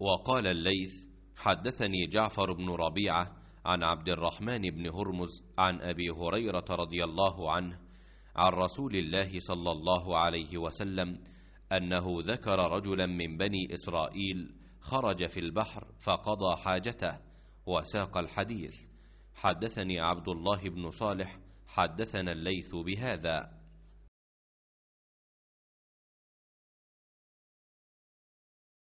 وقال الليث حدثني جعفر بن ربيعة عن عبد الرحمن بن هرمز عن أبي هريرة رضي الله عنه عن رسول الله صلى الله عليه وسلم أنه ذكر رجلا من بني إسرائيل خرج في البحر فقضى حاجته وساق الحديث حدثني عبد الله بن صالح حدثنا الليث بهذا